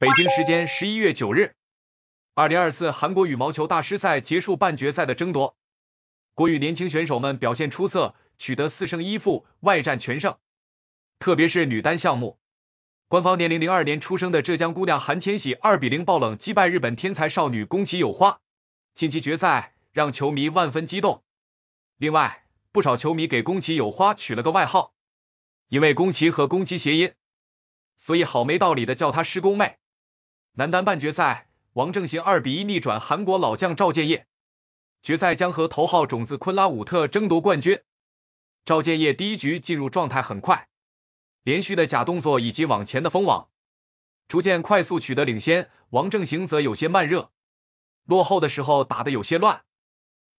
北京时间十一月九日，二零二四韩国羽毛球大师赛结束半决赛的争夺，国羽年轻选手们表现出色，取得四胜一负，外战全胜。特别是女单项目，官方年龄零二年出生的浙江姑娘韩千禧二比零爆冷击败日本天才少女宫崎有花，晋级决赛，让球迷万分激动。另外，不少球迷给宫崎有花取了个外号，因为宫崎和宫崎谐音，所以好没道理的叫她“师公妹”。男单半决赛，王正行二比一逆转韩国老将赵建业，决赛将和头号种子昆拉武特争夺冠军。赵建业第一局进入状态很快，连续的假动作以及往前的封网，逐渐快速取得领先。王正行则有些慢热，落后的时候打的有些乱，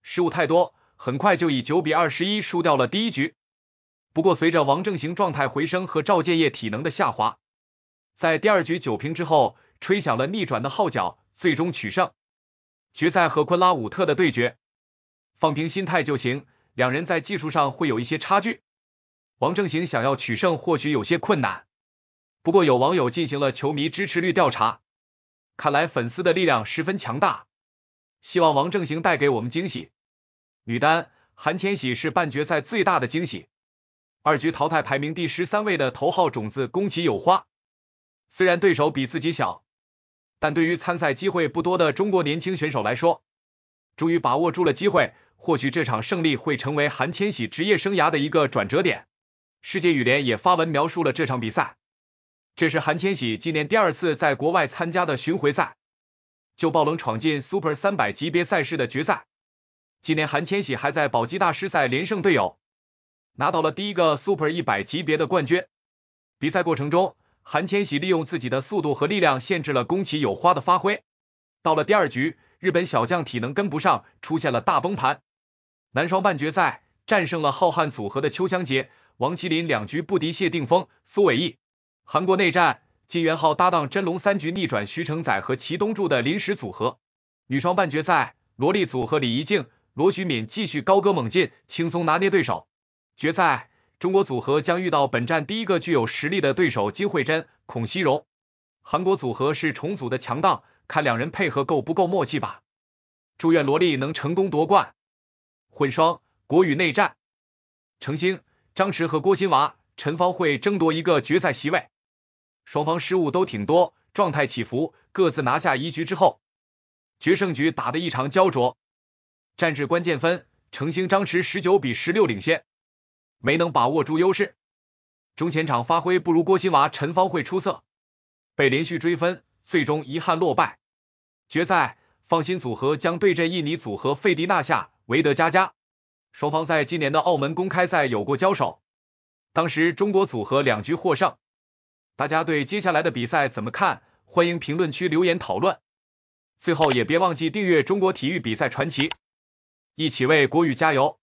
失误太多，很快就以九比二十一输掉了第一局。不过随着王正行状态回升和赵建业体能的下滑，在第二局九平之后。吹响了逆转的号角，最终取胜。决赛和昆拉武特的对决，放平心态就行。两人在技术上会有一些差距，王正行想要取胜或许有些困难。不过有网友进行了球迷支持率调查，看来粉丝的力量十分强大。希望王正行带给我们惊喜。女单，韩千玺是半决赛最大的惊喜，二局淘汰排名第十三位的头号种子宫崎有花。虽然对手比自己小。但对于参赛机会不多的中国年轻选手来说，终于把握住了机会。或许这场胜利会成为韩千玺职业生涯的一个转折点。世界羽联也发文描述了这场比赛。这是韩千玺今年第二次在国外参加的巡回赛，就爆冷闯进 Super 300级别赛事的决赛。今年韩千玺还在宝鸡大师赛连胜队友，拿到了第一个 Super 100级别的冠军。比赛过程中。韩千玺利用自己的速度和力量限制了宫崎有花的发挥。到了第二局，日本小将体能跟不上，出现了大崩盘。男双半决赛战胜了浩瀚组合的邱湘杰、王麒麟两局不敌谢定峰、苏伟毅。韩国内战金元昊搭档真龙三局逆转徐承宰和齐东柱的临时组合。女双半决赛，萝莉组合李怡静、罗徐敏继续高歌猛进，轻松拿捏对手。决赛。中国组合将遇到本站第一个具有实力的对手金慧珍、孔熙荣。韩国组合是重组的强档，看两人配合够不够默契吧。祝愿罗莉能成功夺冠。混双国羽内战，程星、张驰和郭新娃、陈芳慧争夺一个决赛席位。双方失误都挺多，状态起伏，各自拿下一局之后，决胜局打得异常焦灼，战至关键分，程星、张驰十九比十六领先。没能把握住优势，中前场发挥不如郭新娃、陈芳慧出色，被连续追分，最终遗憾落败。决赛，放心组合将对阵印尼组合费迪纳夏、维德加加，双方在今年的澳门公开赛有过交手，当时中国组合两局获胜。大家对接下来的比赛怎么看？欢迎评论区留言讨论。最后也别忘记订阅《中国体育比赛传奇》，一起为国羽加油。